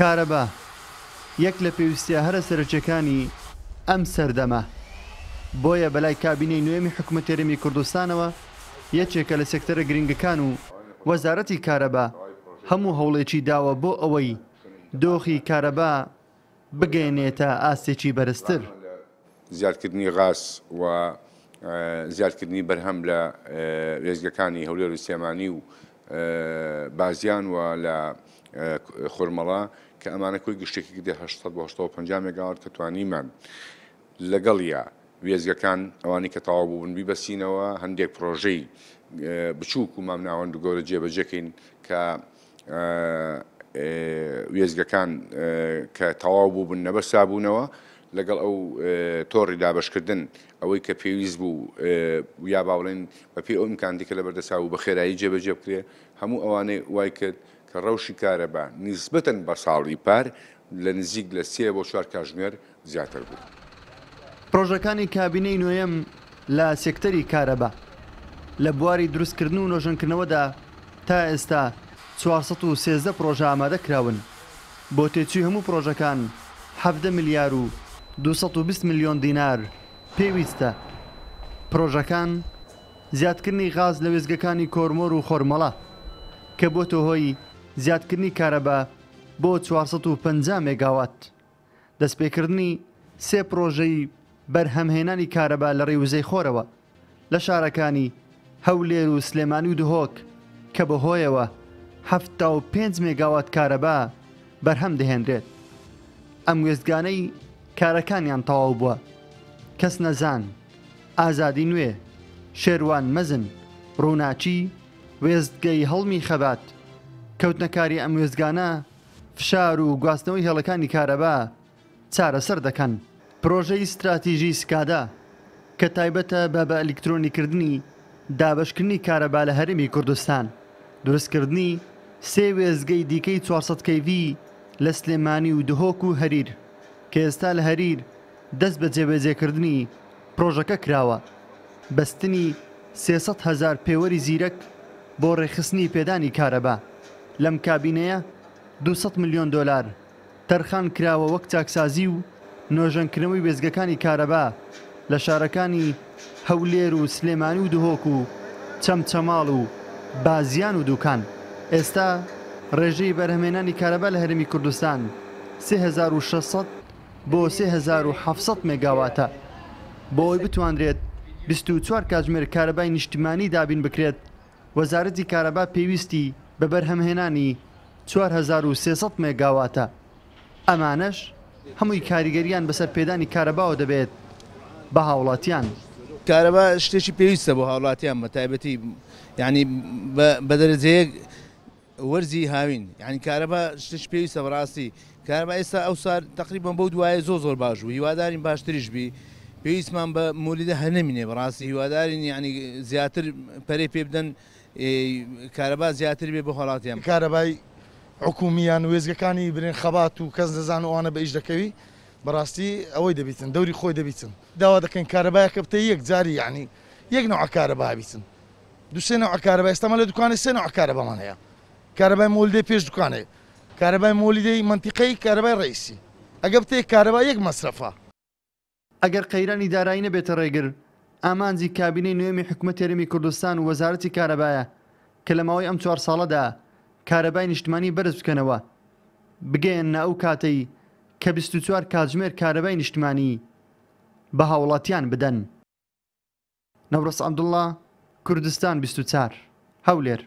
کارەبا یەک لە پێویستە هەرە سەرچەکانی ئەم سەردەما بۆیە بەلای کابینەی نوێمی حکوومەتێرمی کوردستانەوە یەکێکە لە سێکتەرە گرنگەکان و وەزارەتی کارەبا هەموو هەوڵێکی داوە بۆ ئەوەی دۆخی کارەبا بگەێنێتە ئاستێکی بەرزتر زیادکردنی غاز و زیادکردنی بەرهەم لە رێزگەکانی هەولێر و سێمانی و بازیان و لە خورمەڵە کە ئەمانە کوی گشتێکی دێ5 مگاوات کە توانیمان لەگەڵە وێزگەکان ئەوانی کە تاوا بوون بیبەسینەوە هەندێک پرۆژەی بچووک و مام ناوەند گەورە جێبەجەکەین کە وێزگەکان کە تەواو بوو بن نەبەسا بوونەوە لەگەڵ ئەو تۆڕی دابشکردن ئەوەی کە پێویست بوو یا باڵێن بەپی ئەو امکاندی کە لە بەردەسا و بە خێرایی جێبەجێ بکرێ هەموو ئەوانەی وای کرد کە ڕەوشی کارەبا نیسبەتەن بە ساڵی پار لە نزیک لە سێ بۆ چوار کاژمێر زیاتر بوو. پرۆژەکانی کابینەی نوێم لە سێکتەری کارەبا لە بواری دروستکردن و نۆژنکردنەوەدا تا ئێستا 413 پرۆژە ئامادە کراون بۆ تێچوی هەموو پرۆژەکان 7 میلیار و 220 میلیۆن دینار پێویستە پرۆژەکان زیادکردنی غاز لە وێزگەکانی کۆرمۆر و خۆرمەڵە کە بۆ تۆ هۆی زیادکردنی کارەبا بۆ 450 مێگاوات دەستپێکردنی سێ پرۆژەی بەرهەمهێنانی کارەبا لە ڕێوزەی خۆرەوە لە شارەکانی هەولێر و سلێمانی و دهۆک کە بەهۆیەوە هەفتا و پێ مێگاوات کارەبا بەرهەم دەهێنرێت ئەم وێستگانەی کارەکانیان تەواو بووە کەس نەزان ئازادی نوێ شێوان مەزن ڕووناچی وێستگەی هەڵمی خەبات کەوتنەکاری ئەم وێزگانە فشار و گواستنەوەی هێڵەکانی کارەبا چارەسەر دەکەن پرۆژەی استراتیژی سکادا کە تایبەتە بە بە ئەلکترۆنیکردنی دابشکردنی کارەبا لە هەرمی کوردستان دروستکردنی سێ وێزگەی دیکەی 400 کV لە سلێمانی و دهۆک و هەریر کە ئێستا لە هەریر دەست بە جێبێجێکردنی پرۆژەکە کراوە بەستنی 300 هزار پێوەری زیرەک بۆ ڕێخستنی پێدانی کارەبە لەم کابینەیە 200 میلیۆن دلار تەرخان کراوە وەک چاکسازی و نۆژەنکردنەوەی بێزگەکانی کارەبا لە شارەکانی هەولێر و سلێمانی و دهۆک و چەمچەماڵ و بازیان و دوکان ئێستا ڕێژەی بەرهمێنانی کارەبا لە هەرمی کوردستان 3600 بۆ 3700 مێگاواتە بۆی بتواندرێت 24 کاتژمێر کارەبای نیشتیمانی دابین بکرێت وەزارەتی کارەبا پێویستی بە بەرهەمهێنانی 4300 مێگاواتە ئەمانەش هەمووی کاریگەریان بەسەر پێدانی کارەباوە دەبێت بە هاوڵاتیان کارەبا شتێکی پێویستە بۆ هاوڵاتیان بە تایبەتی ینی بە دەرەجەیەک وەرزی هاوین یعنی کارەبا شتش پێویستە بەڕاستی کارەبا ئێستا ئەوسار تقریبان بەو دوایە زۆ زۆر باش و هیوادارین باشتریش بی پێویستمان بە مۆلیدە هەنەمینێ بەڕاستی هیوادارین یعنی زیاتر پەرێ پێ بدەن کارەبا زیاتر بێ بە هەڵاتیان کارەبای حکومیان وێزگەکانی برێن خەبات و کەس دەزان ئەوانە بە ئیش دەکەوی بەڕاستی ئەوەی دەبیتن دەوری خۆی دەبیتن داوا دەکەن کارەبایەکە بتە یەک جاری یعنی یەک نەوە کارەبابیتن دوسێنە ئەکارەبای ئێستامە لە دوکانی سێنە ئەکارەبەمان هەیە کارەبای مۆلیدەی پێش دوکانێ کارەبای مۆلیدەی منتیقەی کارەبای ڕیسی ئەگە بتەیە کارەبای یەک مەسرەفە ئەگەر قەیرانی دارایی نەبێتە ڕێگر ئامانجی کابینەی نوێمی حکوومەت هێرمی کوردستان و وەزارەتی کارەبایە کە لە ماوەی ئەم چوار ساڵەدا کارەبای نیشتمانی بەرز بکەنەوە بگەێن ناو کاتەی کە 24وار کاتژمێر کارەبای نیشتمانی بە هاوڵاتیان بدەن. نەورس ئەمدوڵە کوردستان 24 هەولێر